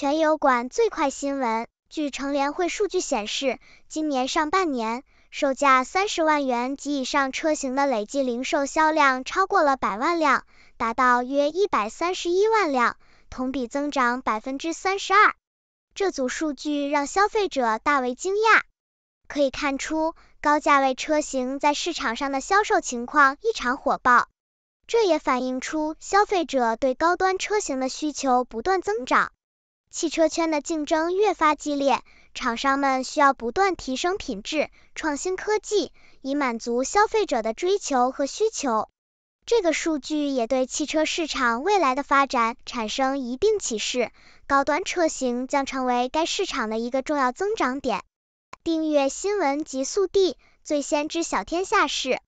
全油管最快新闻，据乘联会数据显示，今年上半年售价三十万元及以上车型的累计零售销量超过了百万辆，达到约一百三十一万辆，同比增长百分之三十二。这组数据让消费者大为惊讶，可以看出高价位车型在市场上的销售情况异常火爆，这也反映出消费者对高端车型的需求不断增长。汽车圈的竞争越发激烈，厂商们需要不断提升品质、创新科技，以满足消费者的追求和需求。这个数据也对汽车市场未来的发展产生一定启示，高端车型将成为该市场的一个重要增长点。订阅新闻极速递，最先知晓天下事。